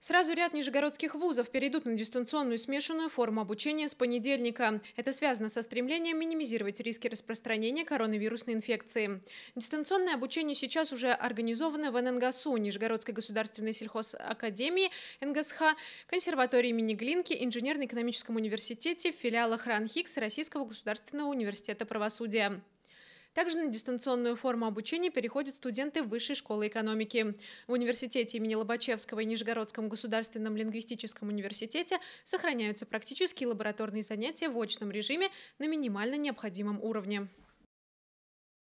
Сразу ряд нижегородских вузов перейдут на дистанционную смешанную форму обучения с понедельника. Это связано со стремлением минимизировать риски распространения коронавирусной инфекции. Дистанционное обучение сейчас уже организовано в ННГСУ, Нижегородской государственной сельхозакадемии, НГСХ, консерватории имени Глинки, Инженерно-экономическом университете, в филиалах РАНХИКС Российского государственного университета правосудия. Также на дистанционную форму обучения переходят студенты Высшей школы экономики. В университете имени Лобачевского и Нижегородском государственном лингвистическом университете сохраняются практические лабораторные занятия в очном режиме на минимально необходимом уровне.